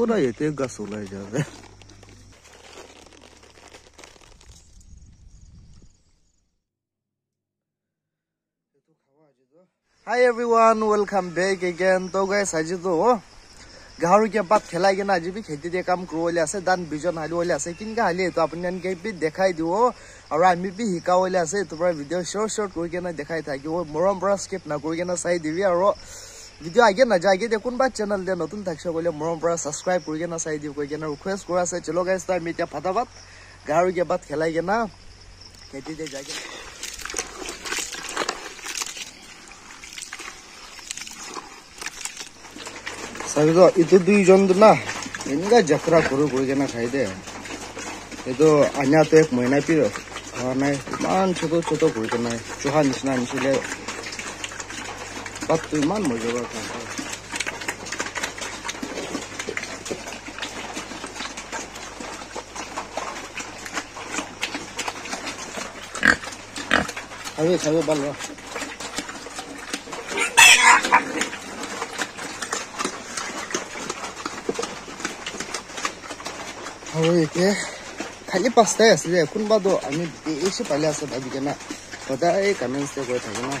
ওরা येते গাসো লায়ে যায়ে এতো খাওয়া আজি তো hi everyone welcome back again তো गाइस আজি তো গাওর কি বাত খেলাই কেন আজিবি খেতি যে কাম ক্রু হইলে আছে দান বিজন হালি হইলে আছে কিংকা হালি এতো अपन जन गे بيت দেখাই দিও আর আমি পি হিকা হইলে আছে তোরা ভিডিও শর্ট শর্ট কই কেন দেখাই থাকে মরমبرا স্কিপ না কই কেন চাই দিবি আর ভিডিও আগে না যায় কোনোবা চ্যানেল দিয়ে নতুন থাকছে বলে মরম পড়া সাবস্ক্রাইব করি না চাই দিব কই কেনা রিকুয়েস্ট করা আছে চলো গাইছো আমি এটা ফাটাফাট গাড়ি গিয়ে বাদ খেলাই কেনা খেতে দিয়ে যাই চাই তো এই দুইজন না এনেকা যাত্রা করো কই কেনা খাই দে এইতো আনিয়া তো এক মহিনা পি খাওয়া নাই ইমান ছোট ছোট করি কেনা চোহা নিচিনা আনিছিলে Batırman mı acaba kanka? Hadi hadi balla. હવે કે ખાલી પાસ્તા હશે કોણ બાદો અમે એ છે પાલ્યા છે ભાભી કે ના બધા એ કમેન્ટ્સ તે કોઈ થાય ના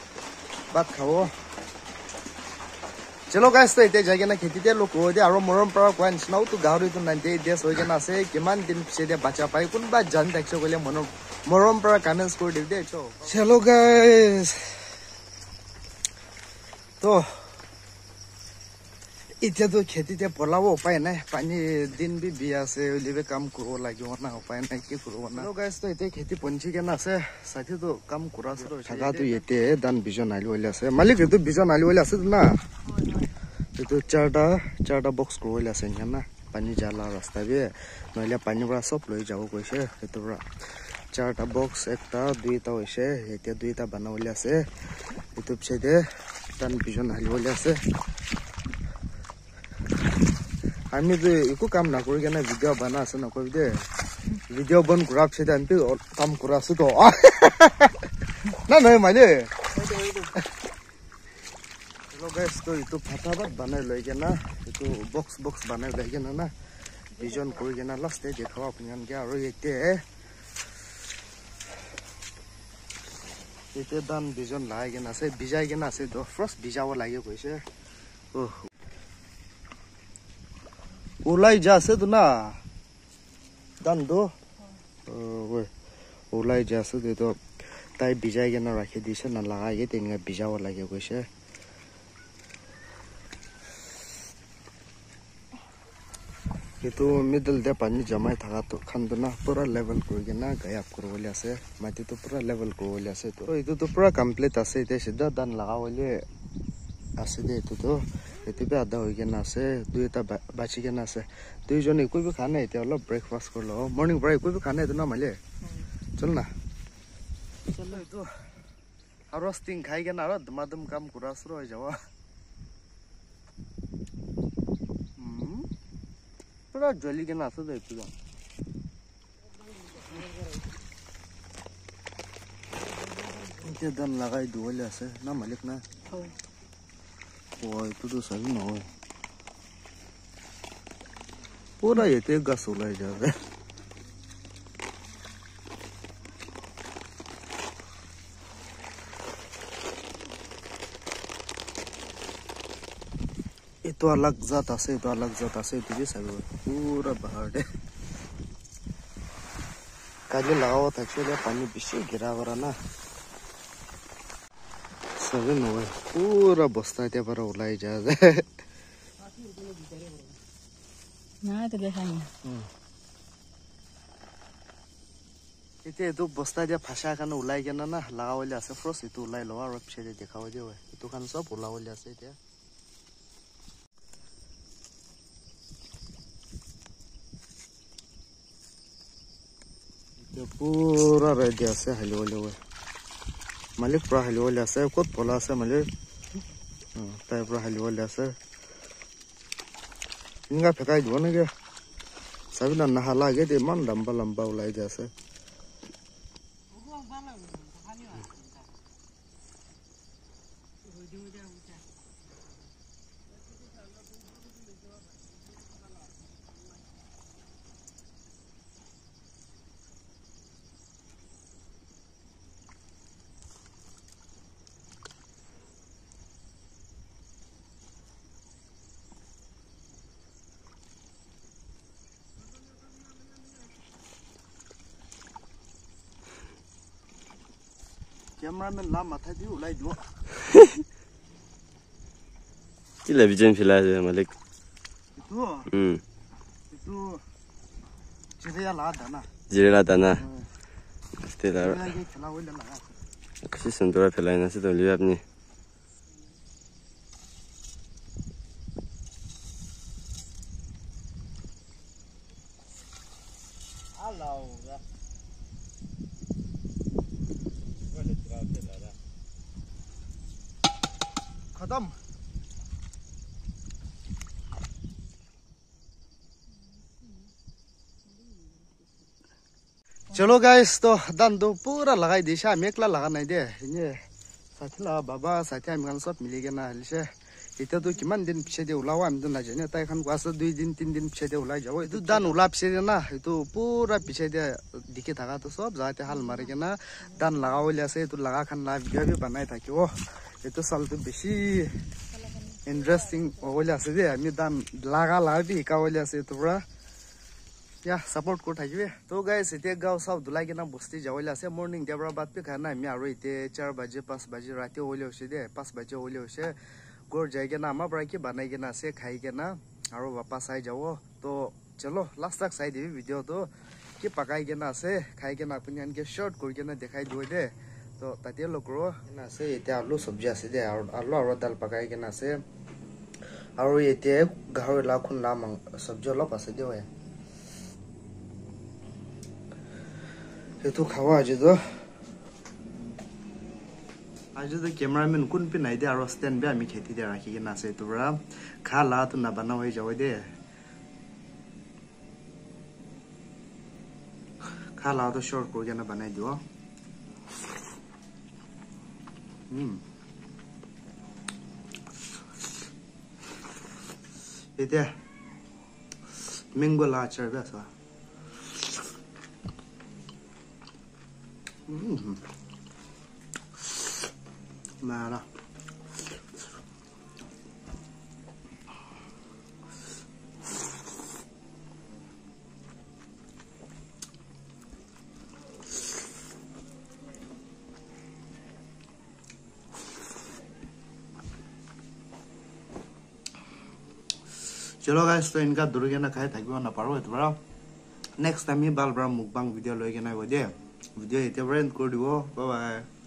ভাত খাব জেলগাইছে এতিয়া যাই কেনে খেতিতে লোক হ'ব এতিয়া আৰু মৰম পৰা কোৱা নিচিনাও তো গাহৰিটো নাইণ্টি এইট ডেজ হৈ কেনে আছে কিমান দিন পিছে এতিয়া বাচ্চা পায় কোনোবা জান দেখিছ কৰিলে মনত মৰম পৰা কামেণ্টছ কৰি দিবি দেই চেলগাইছ ত' এতিয়াতো খেতিতে পলাব উপায় নাই পানী দিন বি আছে উলিয়াবি কাম কৰিব লাগিব না উপায় নাই কি কৰিব নাইতো এতিয়া খেতি পঞ্চিকেন আছে চাইটো কাম কৰা আছে দান বিজন আলু আলি আছে মালিক এইটো বিজন আলু আলি আছে না এইটো চাৰটা চাৰটা বক্স কৰিব আছে নিয়া না পানী জ্বালা ৰাস্তা বি নহ'লে পানীৰ পৰা চব লৈ যাব কৈছে সেইটোৰ পৰা চাৰটা বক্স একটা দুইটা হৈছে এতিয়া দুইটা বনাবলৈ আছে এইটো পিছাইতে দান বিজন আলু আছে আমি যে একো কাম নকৰি কেনে ভিডিঅ' বনাই আছে নকৰি দে ভিডিঅ' বন ঘূৰা পিছত আমিতো কাম কৰা আছো তো না নহয় মাইলে এইটো ফটাফট বনাই লৈ কেনে এইটো বক্স বক্স বনাই লৈ কেনে না ভিজন কৰি কেনে লাষ্টে দেখাব আপোনালোকে আৰু এতিয়া এতিয়া দান বিজন লাগে কেনে আছে ভিজাই কেনে আছে ফ্ৰষ্ট ভিজাব লাগে কৈছে অহ 올라이자스드나 단도 어 올라이자스드도 তাই ভিজাই কেন রাখি দিছে না লাগাই তেনেকে ভিজাব লাগে কৈছে এইটো মিডল দে পানী জমাই থকাটো খানটো না পূৰা লেভেল কৰি কিনে গায়াব কৰিবলৈ আছে মাটিটো পূৰা লেভেল কৰিবলৈ আছে তো এইটোতো পূৰা কমপ্লিট আছে এতিয়া চিধা দান লগাবলৈ আছে দে এইটোতো সেইটোতে আদা হৈ কেনে আছে দুই এটা বাচি কেনে আছে দুইজনে একো খা নাই এতিয়া অলপ ব্ৰেকফাষ্ট কৰিলো অঁ মৰ্ণিং পৰা একো খা নাই না মালে চল না আৰু ষ্টিং খাই কেনে আৰু দুমা দুম কাম কৰা চৰ হৈ যাব জ্বলি কেনে আছে দে এইটো এতিয়া দান লগাই দুৱলি আছে না মালিক না Ôi, tôi tôi sấy nồi. Ủa đây thì gà sổ तो अलग जाता से तो अलग जाता से तुझे सब पूरा बाहर है काजू लगाओ था चलो पानी पीछे गिरा वरा ना আছে নহয় পুরা বস্তা এটা পারা উলাই যা যে পুরা রেডি আছে হালিবলে मैले पुरा हालिवले अस कत पोला अस मैले ताय पुरा हालिवले अस इनका फेकाई धोने ना नहाला के ते मन Thank you. કેમેરામેન લા માથા થી ઉલાઈ દો કેટલા બીજન ફેલા છે મલિક તો હમ તો જીરેલા લા દાના જીરેલા દાના તે દાર કશી સંતોરા ફેલાઈ નથી તો લીવ આપની Hello. Tom. Jolo guys, dan dandu pura lagai desa, mikla laga de. Ini satila baba satya mengan miliknya na, lise. Itu tuh kiman din pisah de ulawa mendun aja. Ini tayakan kuasa dua din tin din pisah ulai jawa. Itu dan ulap pisah de na. Itu pura pisah de dikit agak tuh sop. Zatya hal marigena dan lagau saya itu kan live juga bi panai takiwo. এইটো চালটো বেছি interesting হ'বলৈ আছে দে আমি দাম লাগা লাগি শিকাবলৈ আছে এইটোৰ পৰা ইয়া ছাপৰ্ট কৰি থাকিবি তো গাইজ এতিয়া গাঁও চব দোলাই কিনা বস্তি যাবলৈ আছে মৰ্ণিং দিয়াৰ পৰা বাতপি খাই নাই আমি আৰু এতিয়া চাৰ বাজি পাঁচ বাজি ৰাতি হ'বলৈ হৈছে দে পাঁচ বাজি হ'বলৈ হৈছে গড় যাই কিনা আমাৰ পৰা কি বনাই কিনা আছে খাই কেনে আৰু বাপা চাই যাব তো চলো লাষ্ট তাক চাই দিবি ভিডিঅ'টো কি পকাই কিনা আছে খাই কিনা আপুনি এনেকৈ শ্বৰ্ট কৰি কিনে দেখাই দিব দে তো তাতে লগৰ আছে এতিয়া আলু চব্জি আছে দে আৰু আলু আৰু দাল পকাই কিনে আছে আৰু এতিয়া গাহৰি লাও খুন্দা মাং চব্জি অলপ আছে দিয়ে সেইটো খাব আজি তো আজি তো কেমেৰামেন কোন পিন্ধাই দে আৰু ষ্টেণ্ড বে আমি খেতি দে ৰাখি কিনে আছে এইটো পৰা খা লাটো নাবানা হৈ যাব দে খা লাটো শ্বৰ্ট কৰি কেনে বনাই দিব 嗯，对对，民国辣椒儿别说，嗯，买了。চলো গাইজ তো এনেকা দৌৰি কেনে খাই থাকিব নাপাৰোঁ সেইটো পৰা নেক্সট টাইম ভাল পৰা মুখ বাং ভিডিঅ' লৈ কেনে গৈ দিয়ে ভিডিঅ' এতিয়াৰ পৰা এণ্ড কৰি দিব